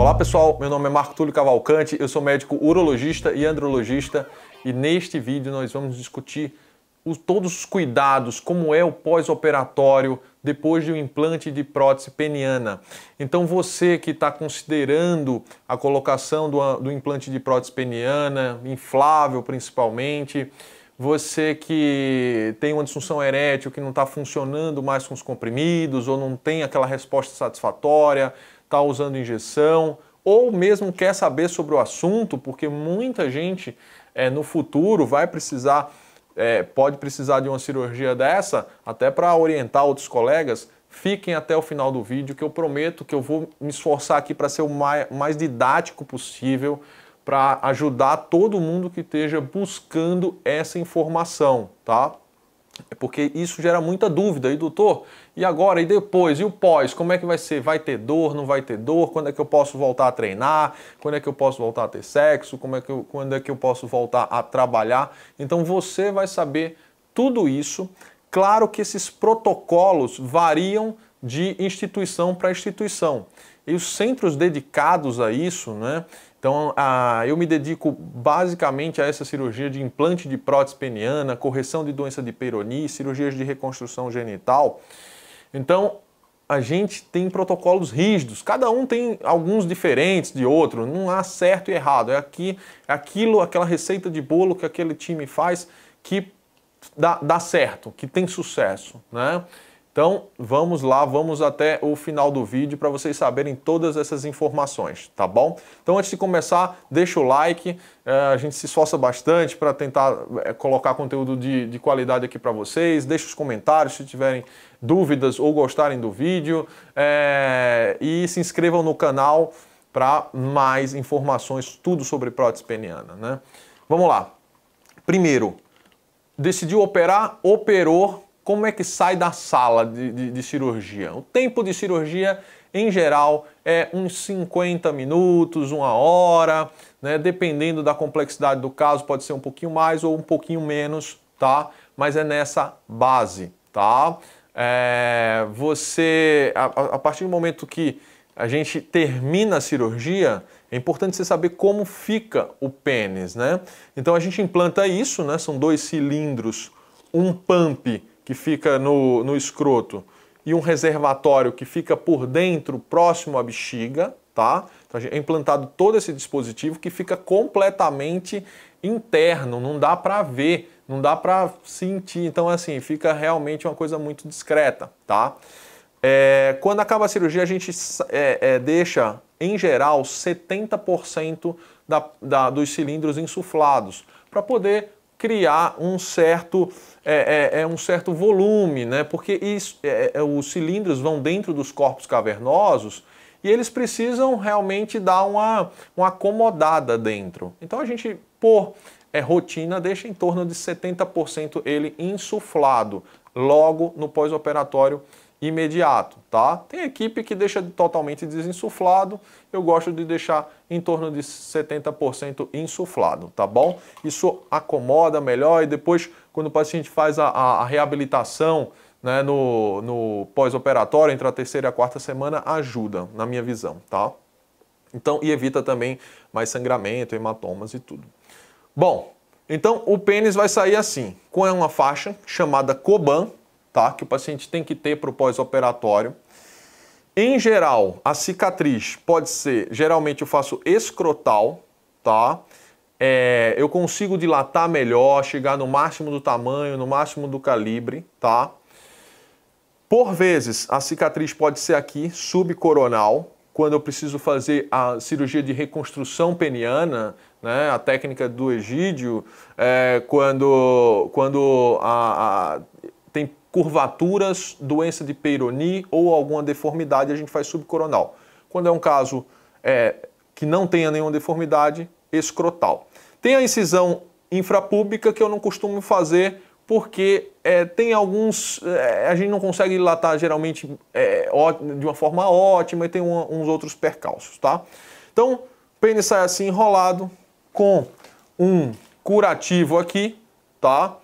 Olá pessoal, meu nome é Marco Túlio Cavalcante, eu sou médico urologista e andrologista e neste vídeo nós vamos discutir os, todos os cuidados, como é o pós-operatório depois de um implante de prótese peniana. Então você que está considerando a colocação do, do implante de prótese peniana, inflável principalmente, você que tem uma disfunção erétil que não está funcionando mais com os comprimidos ou não tem aquela resposta satisfatória, está usando injeção, ou mesmo quer saber sobre o assunto, porque muita gente é, no futuro vai precisar, é, pode precisar de uma cirurgia dessa, até para orientar outros colegas. Fiquem até o final do vídeo que eu prometo que eu vou me esforçar aqui para ser o mais, mais didático possível para ajudar todo mundo que esteja buscando essa informação, tá? É porque isso gera muita dúvida. E doutor, e agora? E depois? E o pós? Como é que vai ser? Vai ter dor? Não vai ter dor? Quando é que eu posso voltar a treinar? Quando é que eu posso voltar a ter sexo? Como é que eu, quando é que eu posso voltar a trabalhar? Então você vai saber tudo isso. Claro que esses protocolos variam de instituição para instituição. E os centros dedicados a isso, né? Então, a, eu me dedico basicamente a essa cirurgia de implante de prótese peniana, correção de doença de Peyronie, cirurgias de reconstrução genital. Então, a gente tem protocolos rígidos, cada um tem alguns diferentes de outro, não há certo e errado. É aqui, aquilo, aquela receita de bolo que aquele time faz que dá, dá certo, que tem sucesso, né? Então vamos lá, vamos até o final do vídeo para vocês saberem todas essas informações, tá bom? Então antes de começar, deixa o like, eh, a gente se esforça bastante para tentar eh, colocar conteúdo de, de qualidade aqui para vocês, deixa os comentários se tiverem dúvidas ou gostarem do vídeo é... e se inscrevam no canal para mais informações, tudo sobre prótese peniana, né? Vamos lá. Primeiro, decidiu operar, operou como é que sai da sala de, de, de, cirurgia? O tempo de cirurgia, em geral, é uns 50 minutos, uma hora, né? dependendo da complexidade do caso, pode ser um pouquinho mais ou um pouquinho menos, tá? Mas é nessa base, tá? É, você, a, a partir do momento que a gente termina a cirurgia, é importante você saber como fica o pênis, né? Então a gente implanta isso, né? São dois cilindros, um pump que fica no, no escroto e um reservatório que fica por dentro, próximo à bexiga, tá? Então, é implantado todo esse dispositivo que fica completamente interno, não dá para ver, não dá para sentir. Então, assim, fica realmente uma coisa muito discreta, tá? É, quando acaba a cirurgia, a gente é, é, deixa, em geral, 70% da, da, dos cilindros insuflados para poder criar um certo, é, é, é, um certo volume, né? porque isso, é, é, os cilindros vão dentro dos corpos cavernosos e eles precisam realmente dar uma, uma acomodada dentro. Então a gente, por é, rotina, deixa em torno de 70% ele insuflado logo no pós-operatório imediato, tá? Tem equipe que deixa totalmente desinsuflado, eu gosto de deixar em torno de 70% insuflado, tá bom? Isso acomoda melhor e depois, quando o paciente faz a, a, a reabilitação né, no, no pós-operatório, entre a terceira e a quarta semana, ajuda, na minha visão, tá? Então, e evita também mais sangramento, hematomas e tudo. Bom, então o pênis vai sair assim, com uma faixa chamada Coban, tá? que o paciente tem que ter para o pós-operatório. Em geral, a cicatriz pode ser, geralmente eu faço escrotal, tá? É, eu consigo dilatar melhor, chegar no máximo do tamanho, no máximo do calibre, tá? Por vezes, a cicatriz pode ser aqui, subcoronal, quando eu preciso fazer a cirurgia de reconstrução peniana, né, a técnica do egídio, é, quando, quando a, curvaturas, doença de Peyronie ou alguma deformidade, a gente faz subcoronal. Quando é um caso é, que não tenha nenhuma deformidade, escrotal. Tem a incisão infrapúbica que eu não costumo fazer porque é, tem alguns. É, a gente não consegue dilatar geralmente é, ó, de uma forma ótima e tem um, uns outros percalços, tá? Então, o pênis sai assim enrolado com um curativo aqui, tá?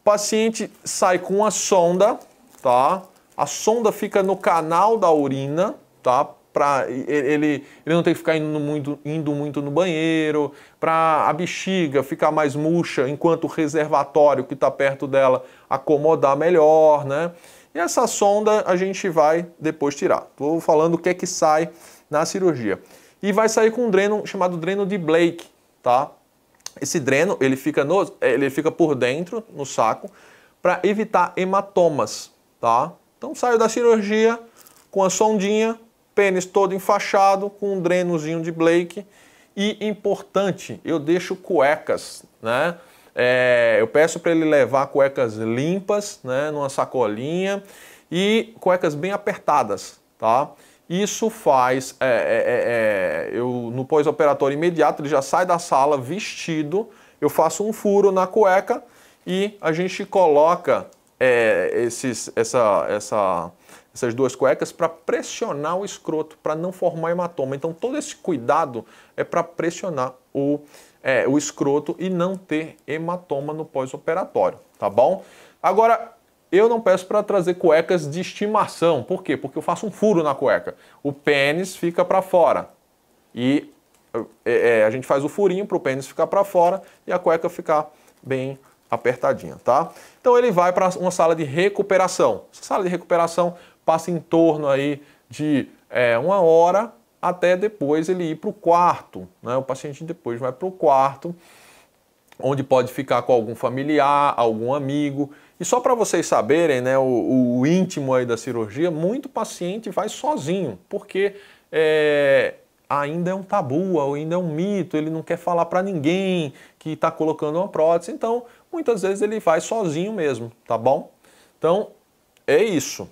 O paciente sai com uma sonda, tá? A sonda fica no canal da urina, tá? Pra, ele, ele não tem que ficar indo muito, indo muito no banheiro, para a bexiga ficar mais murcha, enquanto o reservatório que está perto dela acomodar melhor, né? E essa sonda a gente vai depois tirar. Estou falando o que é que sai na cirurgia. E vai sair com um dreno chamado dreno de Blake, tá? Esse dreno ele fica, no, ele fica por dentro, no saco, para evitar hematomas, tá? Então saio da cirurgia com a sondinha, pênis todo enfaixado, com um drenozinho de Blake. E importante, eu deixo cuecas, né? É, eu peço para ele levar cuecas limpas, né, numa sacolinha e cuecas bem apertadas, tá? Isso faz, é, é, é, é, eu no pós-operatório imediato, ele já sai da sala vestido, eu faço um furo na cueca e a gente coloca é, esses, essa, essa, essas duas cuecas para pressionar o escroto, para não formar hematoma. Então todo esse cuidado é para pressionar o, é, o escroto e não ter hematoma no pós-operatório, tá bom? Agora, eu não peço para trazer cuecas de estimação. Por quê? Porque eu faço um furo na cueca. O pênis fica para fora. E é, é, a gente faz o furinho para o pênis ficar para fora e a cueca ficar bem apertadinha, tá? Então ele vai para uma sala de recuperação. Essa sala de recuperação passa em torno aí de é, uma hora até depois ele ir para o quarto. Né? O paciente depois vai para o quarto, onde pode ficar com algum familiar, algum amigo e só para vocês saberem, né, o, o, íntimo aí da cirurgia, muito paciente vai sozinho, porque é, ainda é um tabu, ainda é um mito, ele não quer falar para ninguém que está colocando uma prótese, então muitas vezes ele vai sozinho mesmo, tá bom? Então é isso.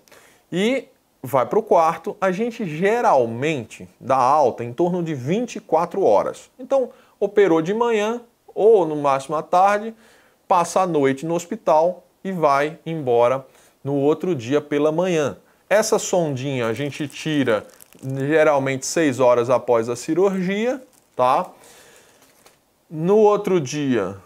E vai para o quarto, a gente geralmente dá alta em torno de 24 horas. Então operou de manhã ou no máximo à tarde, passa a noite no hospital, e vai embora no outro dia pela manhã. Essa sondinha a gente tira geralmente 6 horas após a cirurgia, tá? No outro dia,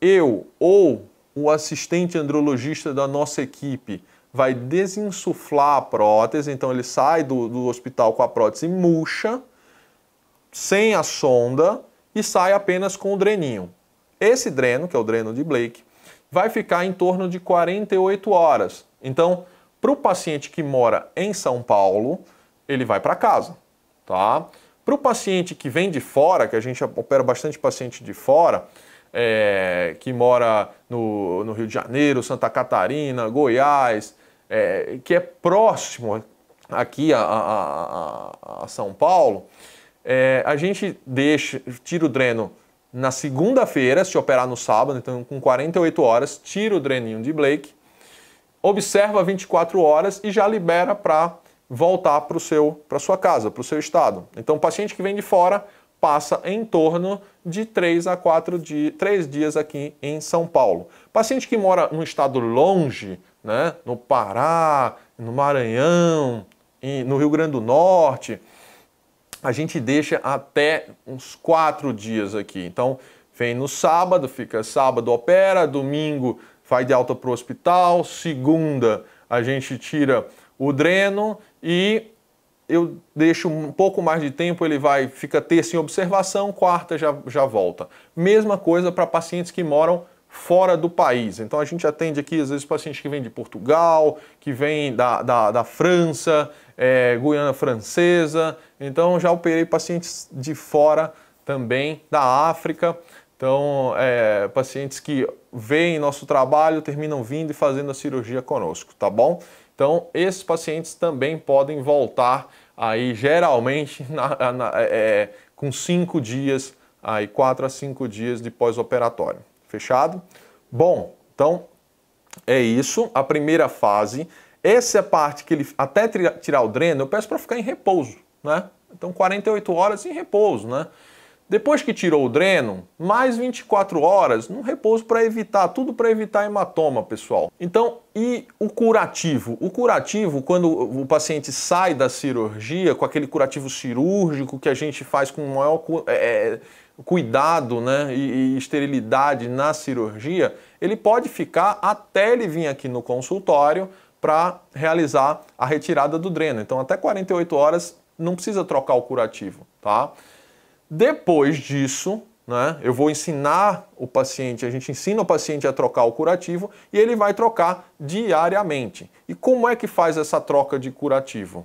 eu ou o assistente andrologista da nossa equipe vai desinsuflar a prótese, então ele sai do, do hospital com a prótese murcha, sem a sonda e sai apenas com o dreninho. Esse dreno, que é o dreno de Blake, vai ficar em torno de 48 horas. Então, para o paciente que mora em São Paulo, ele vai para casa, tá? Para o paciente que vem de fora, que a gente opera bastante paciente de fora, é, que mora no, no, Rio de Janeiro, Santa Catarina, Goiás, é, que é próximo aqui a, a, a São Paulo, é, a gente deixa, tira o dreno na segunda-feira, se operar no sábado, então com 48 horas, tira o dreninho de Blake, observa 24 horas e já libera para voltar para seu para sua casa, para o seu estado. Então, o paciente que vem de fora passa em torno de 3 a 4 dias, 3 dias aqui em São Paulo. Paciente que mora num estado longe, né, no Pará, no Maranhão, no Rio Grande do Norte, a gente deixa até uns quatro dias aqui. Então, vem no sábado, fica sábado opera, domingo vai de alta para o hospital, segunda a gente tira o dreno e eu deixo um pouco mais de tempo, ele vai, fica terça em observação, quarta já, já volta. Mesma coisa para pacientes que moram fora do país. Então a gente atende aqui, às vezes, pacientes que vêm de Portugal, que vêm da, da, da França, é, Guiana Francesa. Então já operei pacientes de fora também, da África. Então, é, pacientes que veem nosso trabalho terminam vindo e fazendo a cirurgia conosco, tá bom? Então, esses pacientes também podem voltar aí, geralmente, na, na, é, com cinco dias, aí quatro a cinco dias de pós-operatório. Fechado? Bom, então é isso. A primeira fase. Essa é a parte que ele, até tirar o dreno, eu peço para ficar em repouso, né? Então 48 horas em repouso, né? Depois que tirou o dreno, mais 24 horas no repouso para evitar, tudo para evitar hematoma, pessoal. Então, e o curativo? O curativo, quando o paciente sai da cirurgia, com aquele curativo cirúrgico que a gente faz com maior é, é cuidado né, e, e esterilidade na cirurgia, ele pode ficar até ele vir aqui no consultório para realizar a retirada do dreno. Então, até 48 horas não precisa trocar o curativo, tá? Depois disso, né, eu vou ensinar o paciente, a gente ensina o paciente a trocar o curativo e ele vai trocar diariamente. E como é que faz essa troca de curativo?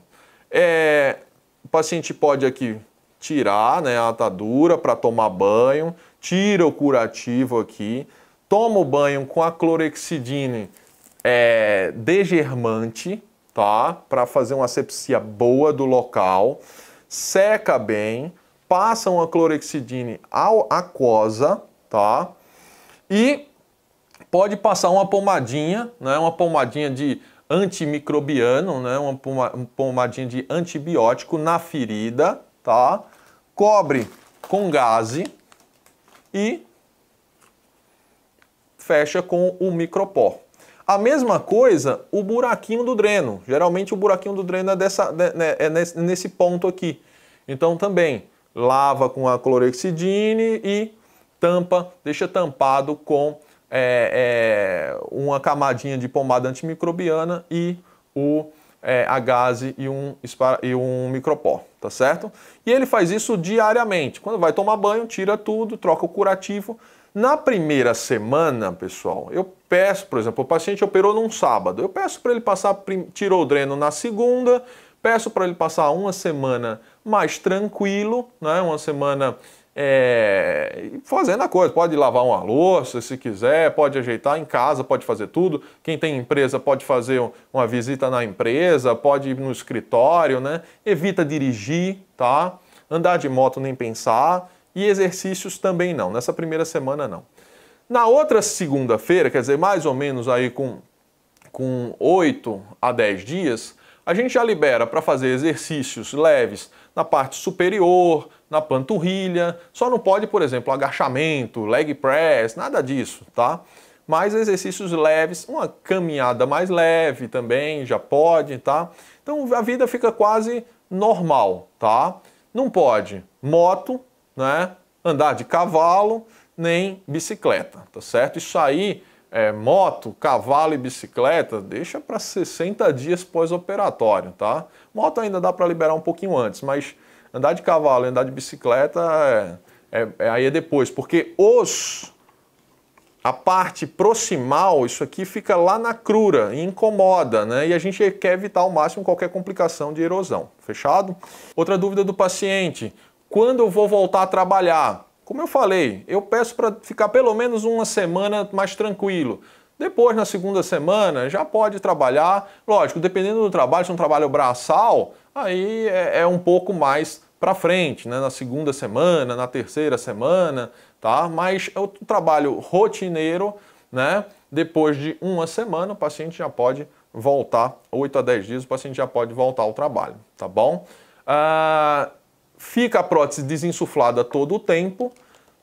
É, o paciente pode aqui tirar né, a atadura para tomar banho, tira o curativo aqui, toma o banho com a clorexidine é, degermante, tá? Para fazer uma asepsia boa do local, seca bem, passa uma clorexidine ao, aquosa, tá? E pode passar uma pomadinha, né? Uma pomadinha de antimicrobiano, né? Uma pomadinha de antibiótico na ferida, tá? cobre com gase e fecha com o micropó. A mesma coisa, o buraquinho do dreno. Geralmente o buraquinho do dreno é, dessa, né, né, é nesse ponto aqui. Então também lava com a clorexidine e tampa, deixa tampado com é, é, uma camadinha de pomada antimicrobiana e o é, a gase e um, e um micropó, tá certo? E ele faz isso diariamente. Quando vai tomar banho, tira tudo, troca o curativo. Na primeira semana, pessoal, eu peço, por exemplo, o paciente operou num sábado, eu peço para ele passar, tirou o dreno na segunda, peço para ele passar uma semana mais tranquilo, né? uma semana é, fazendo a coisa. Pode lavar uma louça se quiser, pode ajeitar em casa, pode fazer tudo. Quem tem empresa pode fazer uma visita na empresa, pode ir no escritório, né? Evita dirigir, tá? Andar de moto nem pensar. E exercícios também não, nessa primeira semana não. Na outra segunda-feira, quer dizer, mais ou menos aí com, com 8 a 10 dias, a gente já libera para fazer exercícios leves na parte superior, na panturrilha, só não pode, por exemplo, agachamento, leg press, nada disso, tá? Mas exercícios leves, uma caminhada mais leve também já pode, tá? Então a vida fica quase normal, tá? Não pode moto, né? Andar de cavalo, nem bicicleta, tá certo? Isso aí é, moto, cavalo e bicicleta, deixa para 60 dias pós-operatório, tá? Moto ainda dá para liberar um pouquinho antes, mas andar de cavalo e andar de bicicleta é, é, é, aí é depois, porque os a parte proximal, isso aqui fica lá na crura e incomoda, né? E a gente quer evitar ao máximo qualquer complicação de erosão. Fechado? Outra dúvida do paciente: quando eu vou voltar a trabalhar? Como eu falei, eu peço para ficar pelo menos uma semana mais tranquilo. Depois, na segunda semana, já pode trabalhar. Lógico, dependendo do trabalho, se é um trabalho braçal, aí é, é um pouco mais para frente, né? na segunda semana, na terceira semana, tá? Mas é o trabalho rotineiro, né? Depois de uma semana, o paciente já pode voltar, 8 a 10 dias, o paciente já pode voltar ao trabalho, tá bom? Ah, fica a prótese desinsuflada todo o tempo.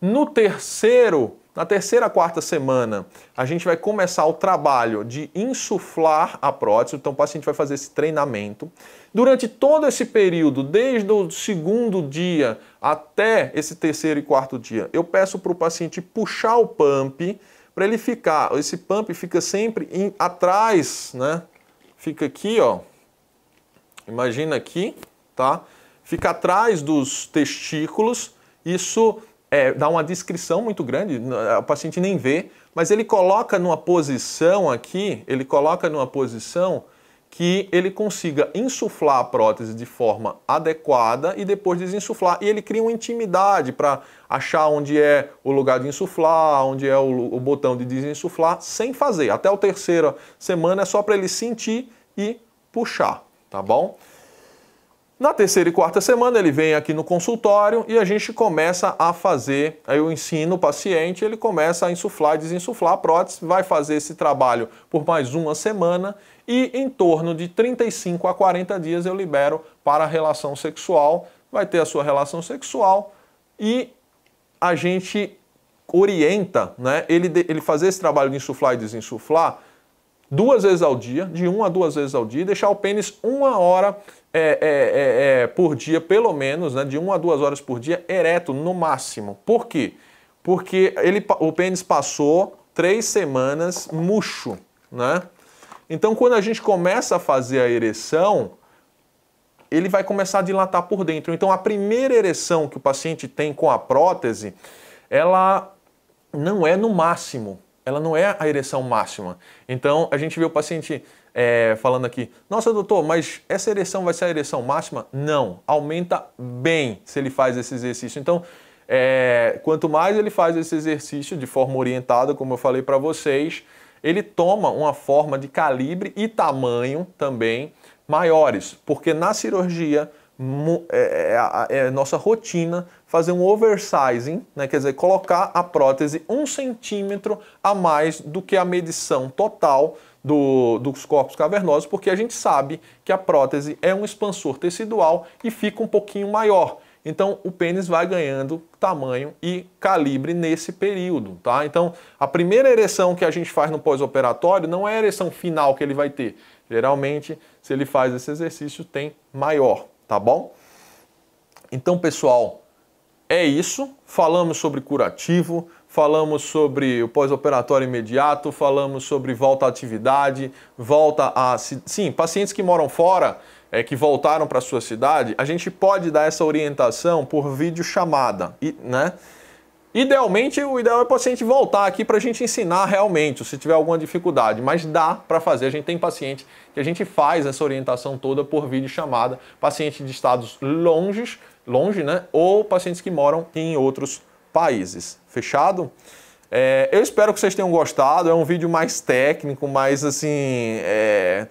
No terceiro, na terceira quarta semana, a gente vai começar o trabalho de insuflar a prótese, então o paciente vai fazer esse treinamento. Durante todo esse período, desde o segundo dia até esse terceiro e quarto dia, eu peço para o paciente puxar o pump para ele ficar, esse pump fica sempre em, atrás, né? Fica aqui, ó. Imagina aqui, tá? fica atrás dos testículos, isso é, dá uma descrição muito grande, o paciente nem vê, mas ele coloca numa posição aqui, ele coloca numa posição que ele consiga insuflar a prótese de forma adequada e depois desinsuflar. E ele cria uma intimidade para achar onde é o lugar de insuflar, onde é o, o, botão de desinsuflar, sem fazer. Até a terceira semana é só para ele sentir e puxar, tá bom? Na terceira e quarta semana, ele vem aqui no consultório e a gente começa a fazer. Aí eu ensino o paciente, ele começa a insuflar e desinsuflar a prótese, vai fazer esse trabalho por mais uma semana e em torno de 35 a 40 dias eu libero para a relação sexual. Vai ter a sua relação sexual e a gente orienta, né? Ele, ele fazer esse trabalho de insuflar e desinsuflar duas vezes ao dia, de uma a duas vezes ao dia, e deixar o pênis uma hora é, é, é, é, por dia, pelo menos, né, de uma a duas horas por dia, ereto no máximo. Por quê? Porque ele, o pênis passou três semanas murcho, né? Então, quando a gente começa a fazer a ereção, ele vai começar a dilatar por dentro. Então, a primeira ereção que o paciente tem com a prótese, ela não é no máximo, ela não é a ereção máxima. Então a gente vê o paciente é, falando aqui, nossa doutor, mas essa ereção vai ser a ereção máxima? Não, aumenta bem se ele faz esse exercício. Então é, quanto mais ele faz esse exercício de forma orientada, como eu falei para vocês, ele toma uma forma de calibre e tamanho também maiores, porque na cirurgia é, é, é, é nossa rotina fazer um oversizing, né? quer dizer, colocar a prótese um centímetro a mais do que a medição total do, dos corpos cavernosos, porque a gente sabe que a prótese é um expansor tecidual e fica um pouquinho maior. Então o pênis vai ganhando tamanho e calibre nesse período, tá? Então a primeira ereção que a gente faz no pós-operatório não é a ereção final que ele vai ter. Geralmente, se ele faz esse exercício, tem maior, tá bom? Então, pessoal, é isso. Falamos sobre curativo, falamos sobre o pós-operatório imediato, falamos sobre volta à atividade, volta a. Sim, pacientes que moram fora, é, que voltaram para sua cidade, a gente pode dar essa orientação por videochamada, né? Idealmente, o ideal é o paciente voltar aqui para a gente ensinar realmente, se tiver alguma dificuldade, mas dá para fazer. A gente tem paciente que a gente faz essa orientação toda por vídeo chamada, paciente de estados longes, longe, né? Ou pacientes que moram em outros países. Fechado? É, eu espero que vocês tenham gostado. É um vídeo mais técnico, mais assim. É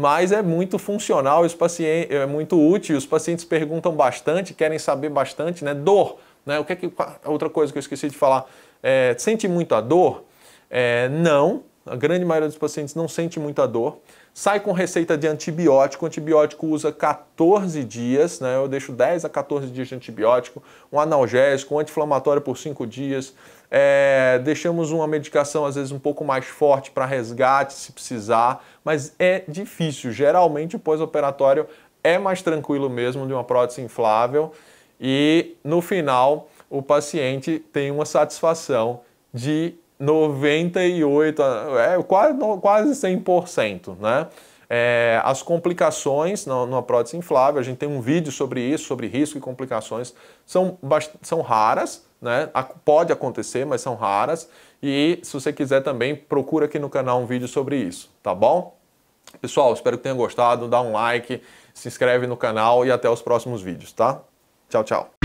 mas é muito funcional, é muito útil. Os pacientes perguntam bastante, querem saber bastante, né? Dor. Né? O que é que, outra coisa que eu esqueci de falar, é, sente muito a dor? É, não, a grande maioria dos pacientes não sente muita dor. Sai com receita de antibiótico, o antibiótico usa 14 dias, né? eu deixo 10 a 14 dias de antibiótico, um analgésico, um anti-inflamatório por 5 dias, é, deixamos uma medicação às vezes um pouco mais forte para resgate se precisar, mas é difícil. Geralmente o pós-operatório é mais tranquilo mesmo de uma prótese inflável e no final o paciente tem uma satisfação de 98, é, quase, quase 100%, né? É, as complicações na, numa prótese inflável, a gente tem um vídeo sobre isso, sobre risco e complicações, são, são raras, né? pode acontecer, mas são raras. E se você quiser também, procura aqui no canal um vídeo sobre isso, tá bom? Pessoal, espero que tenham gostado, dá um like, se inscreve no canal e até os próximos vídeos, tá? Tchau, tchau.